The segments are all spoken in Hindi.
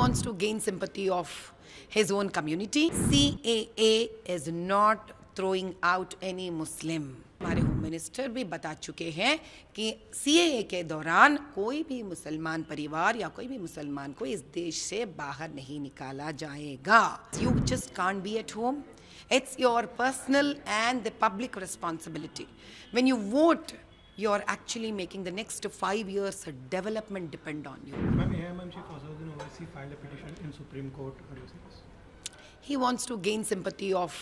wants to gain sympathy of his own community. CAA is not throwing out any Muslim. हमारे होम मिनिस्टर भी बता चुके हैं कि सीएए के दौरान कोई भी मुसलमान परिवार या कोई भी मुसलमान को इस देश से बाहर नहीं निकाला जाएगा you just can't be at home it's your personal and the public responsibility when you vote you're actually making the next five years development depend on you. He wants to gain sympathy of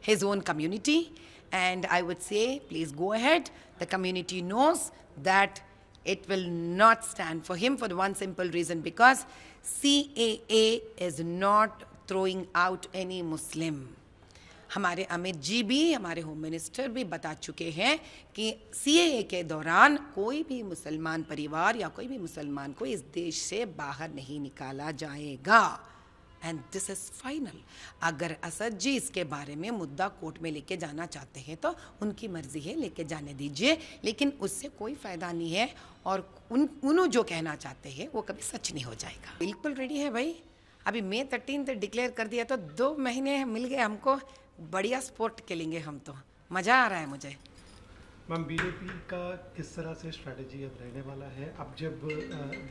his own community. And I would say, please go ahead. The community knows that it will not stand for him for the one simple reason because CAA is not throwing out any Muslim. हमारे अमित जी भी हमारे होम मिनिस्टर भी बता चुके हैं कि सीएए के दौरान कोई भी मुसलमान परिवार या कोई भी मुसलमान को इस देश से बाहर नहीं निकाला जाएगा एंड दिस इज़ फाइनल अगर असद जी इसके बारे में मुद्दा कोर्ट में लेके जाना चाहते हैं तो उनकी मर्ज़ी है लेके जाने दीजिए लेकिन उससे कोई फ़ायदा नहीं है और उन उन जो कहना चाहते हैं वो कभी सच नहीं हो जाएगा बिल्कुल रेडी है भाई अभी मई थर्टीन तक डिक्लेयर कर दिया तो दो महीने मिल गए हमको बढ़िया स्पोर्ट खेलेंगे हम तो मज़ा आ रहा है मुझे मैम बीजेपी का किस तरह से स्ट्रेटजी अब रहने वाला है अब जब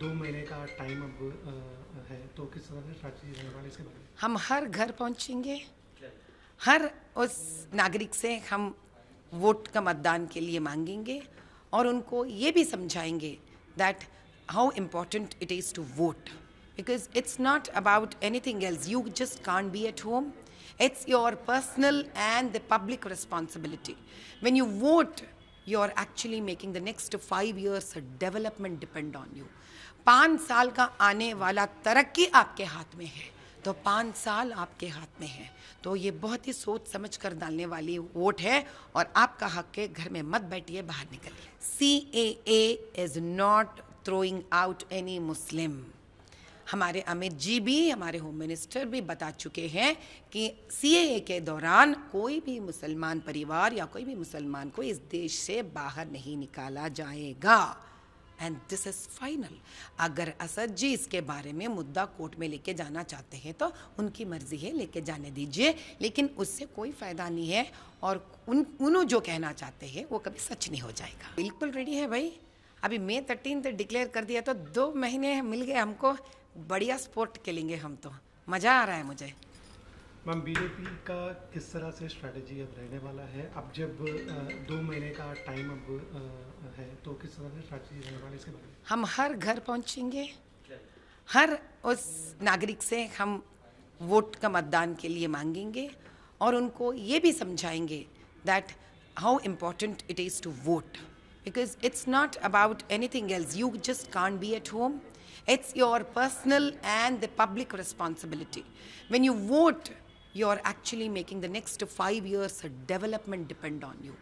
दो महीने का टाइम अब है तो किस तरह से स्ट्रेटजी रहने वाली इसके बारे में हम हर घर पहुंचेंगे हर उस नागरिक से हम वोट का मतदान के लिए मांगेंगे और उनको ये भी समझाएंगे that how important it is to vote because it's not about anything else you just can be at home It's your personal and the public responsibility. When you vote, you're actually making the next five years development depend on you. पाँच साल का आने वाला तरक्की आपके हाथ में है तो पाँच साल आपके हाथ में है तो ये बहुत ही सोच समझ कर डालने वाली वोट है और आपका हक है घर में मत बैठिए बाहर निकलिए C A is not throwing out any Muslim. हमारे अमित जी भी हमारे होम मिनिस्टर भी बता चुके हैं कि सी के दौरान कोई भी मुसलमान परिवार या कोई भी मुसलमान को इस देश से बाहर नहीं निकाला जाएगा एंड दिस इज़ फाइनल अगर असद जी इसके बारे में मुद्दा कोर्ट में लेके जाना चाहते हैं तो उनकी मर्ज़ी है लेके जाने दीजिए लेकिन उससे कोई फ़ायदा नहीं है और उन उन जो कहना चाहते हैं वो कभी सच नहीं हो जाएगा बिल्कुल रेडी है भाई अभी मई थर्टीन तक डिक्लेयर कर दिया तो दो महीने मिल गए हमको बढ़िया स्पोर्ट खेलेंगे हम तो मज़ा आ रहा है मुझे मैम बीजेपी का किस तरह से स्ट्रेटजी अब रहने वाला है अब जब दो महीने का टाइम अब है तो किस तरह से स्ट्रेटजी रहने वाली इसके बारे में हम हर घर पहुंचेंगे हर उस नागरिक से हम वोट का मतदान के लिए मांगेंगे और उनको ये भी समझाएंगे that how important it is to vote because it's not about anything else you just can be at home It's your personal and the public responsibility. When you vote, you're actually making the next five years development depend on you.